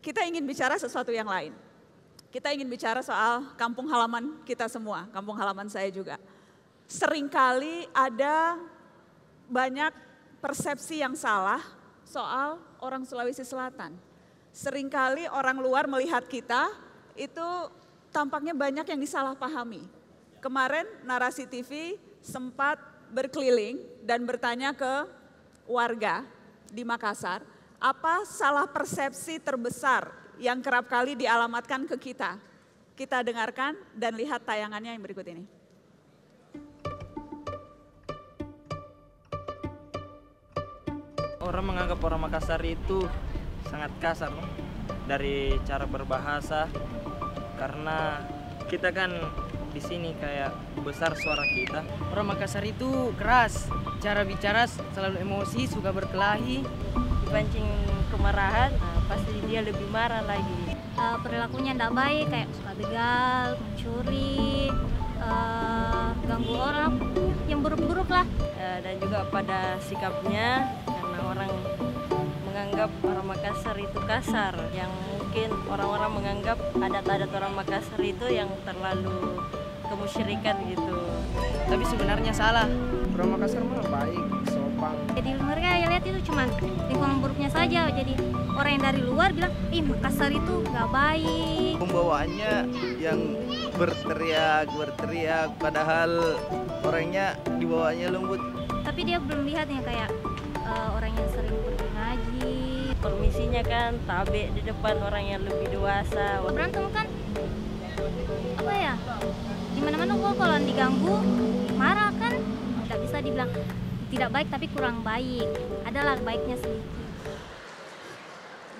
Kita ingin bicara sesuatu yang lain. Kita ingin bicara soal kampung halaman kita semua, kampung halaman saya juga. Seringkali ada banyak persepsi yang salah soal orang Sulawesi Selatan. Seringkali orang luar melihat kita itu tampaknya banyak yang disalahpahami. Kemarin narasi TV sempat berkeliling dan bertanya ke warga di Makassar apa salah persepsi terbesar yang kerap kali dialamatkan ke kita? Kita dengarkan dan lihat tayangannya yang berikut ini. Orang menganggap orang Makassar itu sangat kasar dari cara berbahasa karena kita kan di sini kayak besar suara kita. Orang Makassar itu keras, cara bicara selalu emosi, suka berkelahi dipancing kemarahan nah, pasti dia lebih marah lagi uh, perilakunya tidak baik kayak suka begal mencuri uh, ganggu orang yang buruk-buruk lah uh, dan juga pada sikapnya karena orang menganggap orang Makassar itu kasar yang mungkin orang-orang menganggap adat-adat orang Makassar itu yang terlalu kemusyrikan gitu tapi sebenarnya salah orang Makassar mana baik Jepang. jadi mereka ya lihat itu cuma lingkungan buruknya saja jadi orang yang dari luar bilang ih Makassar itu nggak baik pembawaannya yang berteriak berteriak padahal orangnya dibawanya lembut tapi dia belum lihat ya kayak uh, orang yang sering pergi ngaji permisinya kan tabe di depan orang yang lebih dewasa berantem kan apa ya dimana-mana kok kalau diganggu marah kan nggak bisa dibilang tidak baik tapi kurang baik. Adalah baiknya sedikit.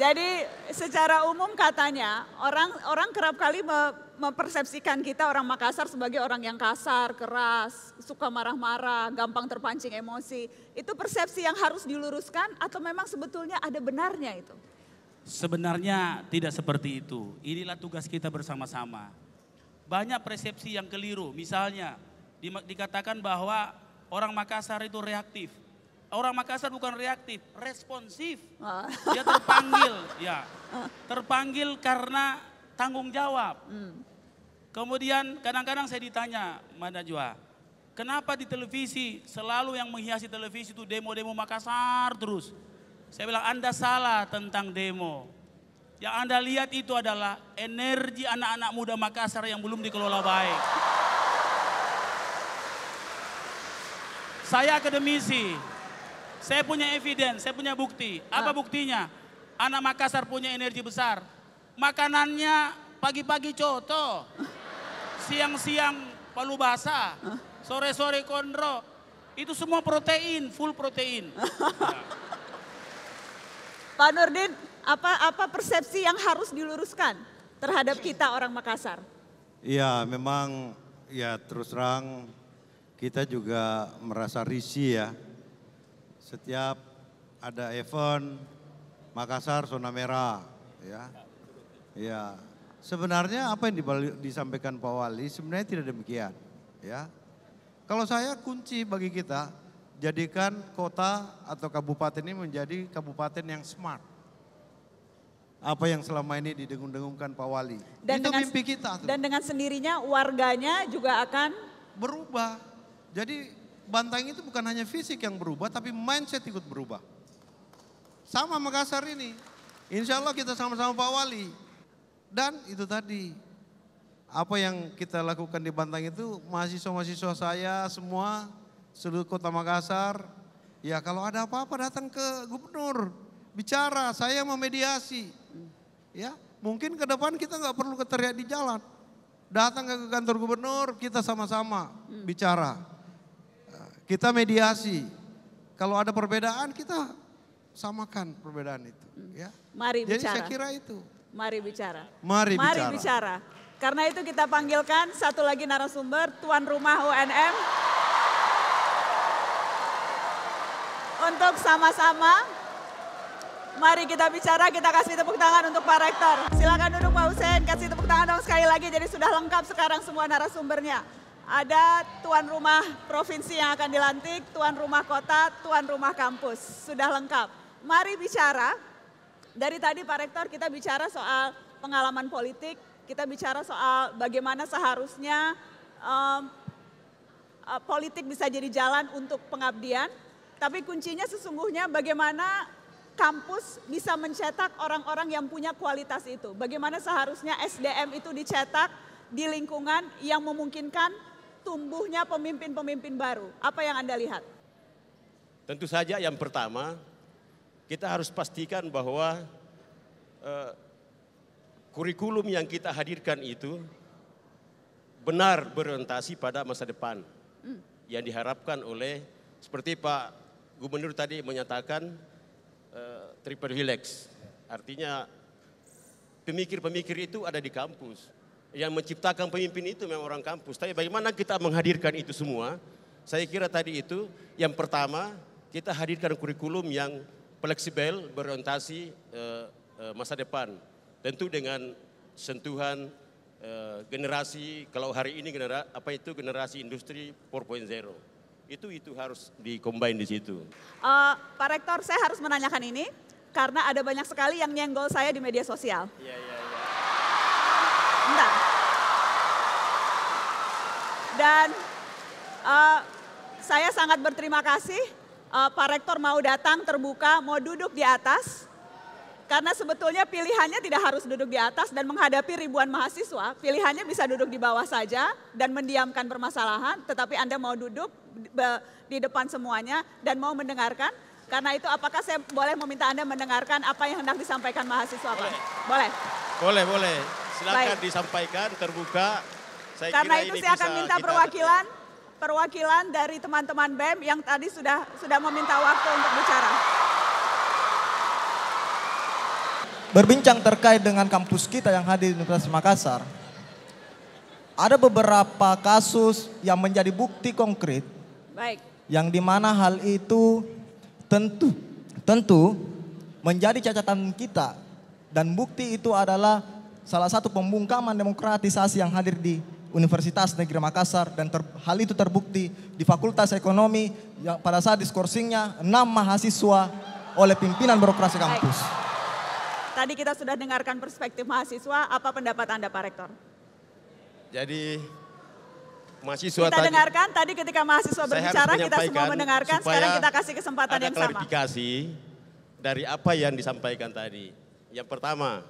Jadi secara umum katanya orang orang kerap kali mempersepsikan kita orang Makassar sebagai orang yang kasar, keras, suka marah-marah, gampang terpancing emosi. Itu persepsi yang harus diluruskan atau memang sebetulnya ada benarnya itu? Sebenarnya tidak seperti itu. Inilah tugas kita bersama-sama. Banyak persepsi yang keliru. Misalnya dikatakan bahwa Orang Makassar itu reaktif. Orang Makassar bukan reaktif, responsif. Oh. Dia terpanggil, ya. Oh. Terpanggil karena tanggung jawab. Hmm. Kemudian kadang-kadang saya ditanya, mana jua? kenapa di televisi selalu yang menghiasi televisi itu demo-demo Makassar terus? Saya bilang Anda salah tentang demo. Yang Anda lihat itu adalah energi anak-anak muda Makassar yang belum dikelola baik. Saya akademisi. Saya punya evidence, saya punya bukti. Apa nah. buktinya? Anak Makassar punya energi besar. Makanannya pagi-pagi coto. Siang-siang palu basah. Sore-sore kondro. Itu semua protein, full protein. Pak Nurdin, apa apa persepsi yang harus diluruskan terhadap kita orang Makassar? Iya, memang ya terus terang kita juga merasa risih ya. Setiap ada event Makassar zona merah ya. Ya. Sebenarnya apa yang disampaikan Pak Wali sebenarnya tidak demikian ya. Kalau saya kunci bagi kita jadikan kota atau kabupaten ini menjadi kabupaten yang smart. Apa yang selama ini didengung-dengungkan Pak Wali. Dan Itu dengan, mimpi kita. Tuh. Dan dengan sendirinya warganya juga akan berubah. Jadi banteng itu bukan hanya fisik yang berubah, tapi mindset ikut berubah. Sama Makassar ini. Insya Allah kita sama-sama Pak Wali. Dan itu tadi, apa yang kita lakukan di Bantang itu, mahasiswa-mahasiswa saya semua, seluruh kota Makassar, ya kalau ada apa-apa datang ke gubernur, bicara, saya mau mediasi. Ya, mungkin ke depan kita nggak perlu keteriak di jalan. Datang ke kantor gubernur, kita sama-sama hmm. bicara kita mediasi. Kalau ada perbedaan kita samakan perbedaan itu. Hmm. Ya. Mari Jadi bicara. saya kira itu. Mari bicara. Mari, Mari bicara. bicara. Karena itu kita panggilkan satu lagi narasumber tuan rumah UNM untuk sama-sama Mari kita bicara, kita kasih tepuk tangan untuk Pak Rektor. Silakan duduk Pak Hussein, kasih tepuk tangan dong sekali lagi. Jadi sudah lengkap sekarang semua narasumbernya ada tuan rumah provinsi yang akan dilantik, tuan rumah kota, tuan rumah kampus. Sudah lengkap. Mari bicara. Dari tadi Pak Rektor kita bicara soal pengalaman politik, kita bicara soal bagaimana seharusnya um, politik bisa jadi jalan untuk pengabdian. Tapi kuncinya sesungguhnya bagaimana kampus bisa mencetak orang-orang yang punya kualitas itu. Bagaimana seharusnya SDM itu dicetak di lingkungan yang memungkinkan tumbuhnya pemimpin-pemimpin baru? Apa yang Anda lihat? Tentu saja yang pertama, kita harus pastikan bahwa eh, kurikulum yang kita hadirkan itu benar berorientasi pada masa depan. Hmm. Yang diharapkan oleh, seperti Pak Gubernur tadi menyatakan, eh, triple helix. Artinya pemikir-pemikir itu ada di kampus yang menciptakan pemimpin itu memang orang kampus. Tapi bagaimana kita menghadirkan itu semua? Saya kira tadi itu yang pertama kita hadirkan kurikulum yang fleksibel berorientasi eh, eh, masa depan. Tentu dengan sentuhan eh, generasi kalau hari ini genera, apa itu generasi industri 4.0. Itu itu harus dikombin di situ. Uh, Pak Rektor, saya harus menanyakan ini karena ada banyak sekali yang nyenggol saya di media sosial. Iya, iya. Bentar. Dan uh, saya sangat berterima kasih uh, Pak Rektor mau datang terbuka, mau duduk di atas. Karena sebetulnya pilihannya tidak harus duduk di atas dan menghadapi ribuan mahasiswa. Pilihannya bisa duduk di bawah saja dan mendiamkan permasalahan. Tetapi Anda mau duduk di depan semuanya dan mau mendengarkan. Karena itu apakah saya boleh meminta Anda mendengarkan apa yang hendak disampaikan mahasiswa Pak? Boleh, boleh. boleh silakan Baik. disampaikan terbuka. Saya Karena kira itu ini saya akan minta perwakilan perwakilan dari teman-teman BEM yang tadi sudah sudah meminta waktu untuk bicara. Berbincang terkait dengan kampus kita yang hadir di Universitas Makassar. Ada beberapa kasus yang menjadi bukti konkret. Baik. Yang mana hal itu tentu tentu menjadi catatan kita dan bukti itu adalah salah satu pembungkaman demokratisasi yang hadir di Universitas Negeri Makassar dan ter, hal itu terbukti di Fakultas Ekonomi yang pada saat diskorsingnya enam mahasiswa oleh pimpinan birokrasi kampus. Baik. Tadi kita sudah dengarkan perspektif mahasiswa, apa pendapat Anda Pak Rektor? Jadi mahasiswa kita tadi, dengarkan tadi ketika mahasiswa berbicara kita semua mendengarkan, sekarang kita kasih kesempatan ada yang sama. klarifikasi dari apa yang disampaikan tadi. Yang pertama,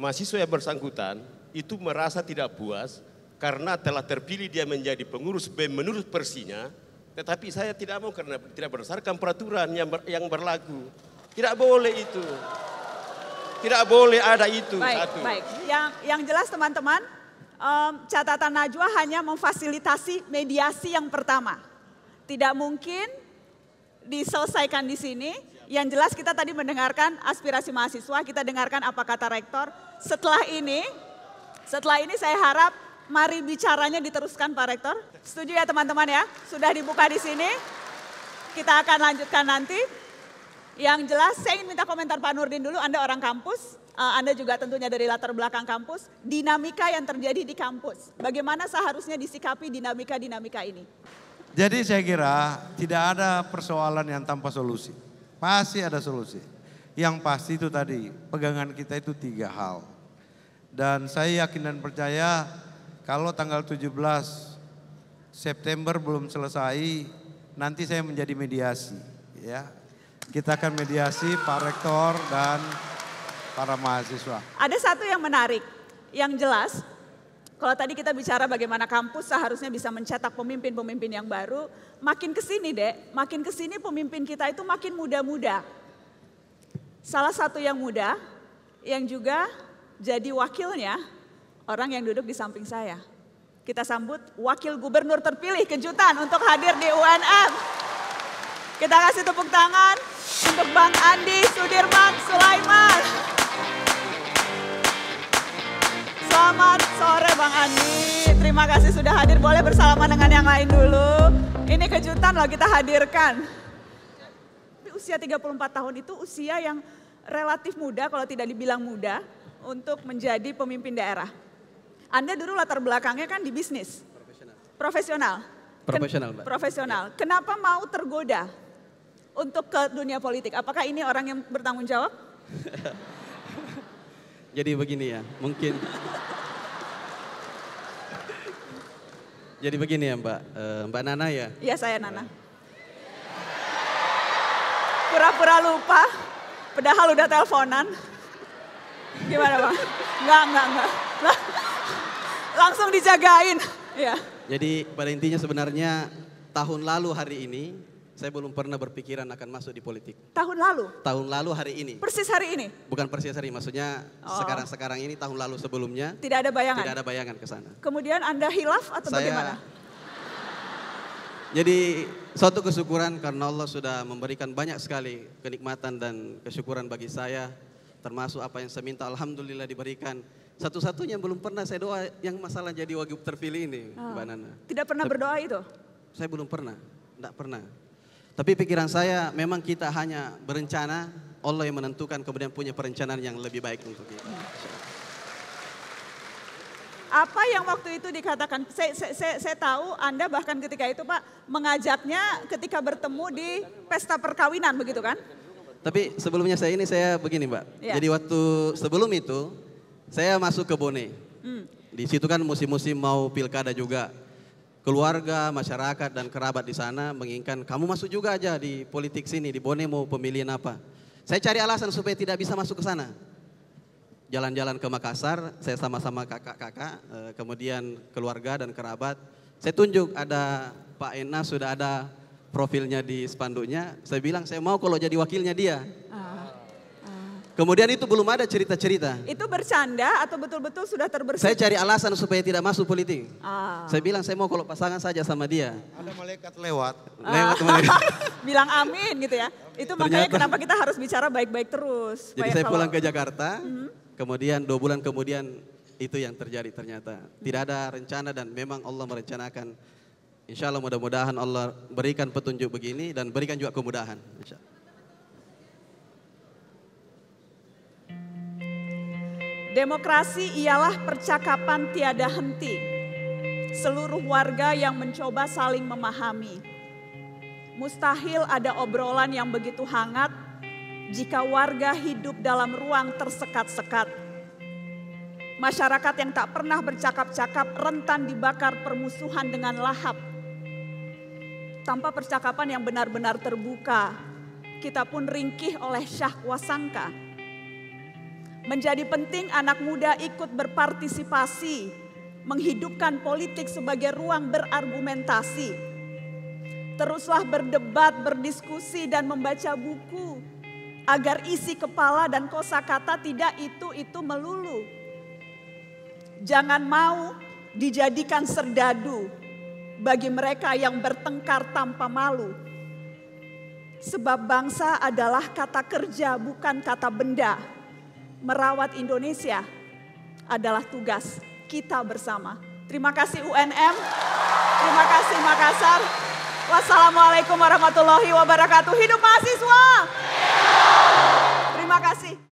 mahasiswa yang bersangkutan itu merasa tidak puas karena telah terpilih dia menjadi pengurus BEM menurut persinya, tetapi saya tidak mau karena tidak berdasarkan peraturan yang ber, yang berlaku. Tidak boleh itu. Tidak boleh ada itu. Baik, satu. baik. Yang yang jelas teman-teman, um, catatan Najwa hanya memfasilitasi mediasi yang pertama. Tidak mungkin diselesaikan di sini yang jelas kita tadi mendengarkan aspirasi mahasiswa, kita dengarkan apa kata rektor. Setelah ini, setelah ini saya harap mari bicaranya diteruskan Pak Rektor. Setuju ya teman-teman ya? Sudah dibuka di sini. Kita akan lanjutkan nanti. Yang jelas saya ingin minta komentar Pak Nurdin dulu, Anda orang kampus, eh, anda juga tentunya dari latar belakang kampus, dinamika yang terjadi di kampus. Bagaimana seharusnya disikapi dinamika-dinamika ini? Jadi saya kira tidak ada persoalan yang tanpa solusi. Pasti ada solusi. Yang pasti itu tadi, pegangan kita itu tiga hal. Dan saya yakin dan percaya kalau tanggal 17 September belum selesai, nanti saya menjadi mediasi. Ya, kita akan mediasi Pak Rektor dan para mahasiswa. Ada satu yang menarik, yang jelas kalau tadi kita bicara bagaimana kampus seharusnya bisa mencetak pemimpin-pemimpin yang baru, makin ke sini deh, makin ke sini pemimpin kita itu makin muda-muda. Salah satu yang muda yang juga jadi wakilnya orang yang duduk di samping saya. Kita sambut wakil gubernur terpilih kejutan untuk hadir di UNM. Kita kasih tepuk tangan untuk Bang Andi Sudirman Sulaiman. Selamat sore Bang Andi. Terima kasih sudah hadir. Boleh bersalaman dengan yang lain dulu. Ini kejutan loh kita hadirkan. Usia 34 tahun itu usia yang relatif muda kalau tidak dibilang muda untuk menjadi pemimpin daerah. Anda dulu latar belakangnya kan di bisnis. Profesional. Profesional. Ken Profesional. Ya. Kenapa mau tergoda untuk ke dunia politik? Apakah ini orang yang bertanggung jawab? Jadi begini ya, mungkin. Jadi begini ya Mbak, uh, Mbak Nana ya? Iya saya Nana. Pura-pura lupa, padahal udah teleponan. Gimana Bang? Enggak, enggak, enggak. Langsung dijagain. Ya. Jadi pada intinya sebenarnya tahun lalu hari ini saya belum pernah berpikiran akan masuk di politik. Tahun lalu? Tahun lalu hari ini. Persis hari ini? Bukan persis hari, maksudnya oh. sekarang-sekarang oh. ini tahun lalu sebelumnya. Tidak ada bayangan? Tidak ada bayangan ke sana. Kemudian Anda hilaf atau saya, bagaimana? Jadi suatu kesyukuran karena Allah sudah memberikan banyak sekali kenikmatan dan kesyukuran bagi saya. Termasuk apa yang saya minta, Alhamdulillah diberikan. Satu-satunya yang belum pernah saya doa yang masalah jadi wagub terpilih ini, oh. Mbak Nana. Tidak pernah berdoa itu? Saya belum pernah, tidak pernah. Tapi pikiran saya memang kita hanya berencana, Allah yang menentukan kemudian punya perencanaan yang lebih baik untuk kita. Apa yang waktu itu dikatakan, saya, saya, saya, saya tahu Anda bahkan ketika itu Pak mengajaknya ketika bertemu di pesta perkawinan begitu kan? Tapi sebelumnya saya ini saya begini Mbak, ya. jadi waktu sebelum itu saya masuk ke Bone. Hmm. Di situ kan musim-musim mau pilkada juga keluarga, masyarakat, dan kerabat di sana menginginkan kamu masuk juga aja di politik sini, di Bone mau pemilihan apa. Saya cari alasan supaya tidak bisa masuk ke sana. Jalan-jalan ke Makassar, saya sama-sama kakak-kakak, eh, kemudian keluarga dan kerabat. Saya tunjuk ada Pak Ena sudah ada profilnya di spanduknya. Saya bilang saya mau kalau jadi wakilnya dia. Ah. Kemudian itu belum ada cerita-cerita. Itu bercanda atau betul-betul sudah terbersih? Saya cari alasan supaya tidak masuk politik. Ah. Saya bilang saya mau kalau pasangan saja sama dia. Ada malaikat lewat. Ah. Lewat malaikat. bilang amin gitu ya. Amin. Itu makanya Ternyata, kenapa kita harus bicara baik-baik terus. Jadi saya kalau... pulang ke Jakarta, hmm kemudian dua bulan kemudian itu yang terjadi ternyata. Tidak ada rencana dan memang Allah merencanakan. Insya Allah mudah-mudahan Allah berikan petunjuk begini dan berikan juga kemudahan. Insya Allah. Demokrasi ialah percakapan tiada henti. Seluruh warga yang mencoba saling memahami. Mustahil ada obrolan yang begitu hangat jika warga hidup dalam ruang tersekat-sekat. Masyarakat yang tak pernah bercakap-cakap rentan dibakar permusuhan dengan lahap. Tanpa percakapan yang benar-benar terbuka, kita pun ringkih oleh syahwasangka. sangka menjadi penting anak muda ikut berpartisipasi, menghidupkan politik sebagai ruang berargumentasi. Teruslah berdebat, berdiskusi, dan membaca buku agar isi kepala dan kosakata tidak itu-itu melulu. Jangan mau dijadikan serdadu bagi mereka yang bertengkar tanpa malu. Sebab bangsa adalah kata kerja bukan kata benda merawat Indonesia adalah tugas kita bersama. Terima kasih UNM, terima kasih Makassar. Wassalamualaikum warahmatullahi wabarakatuh. Hidup mahasiswa! Terima kasih.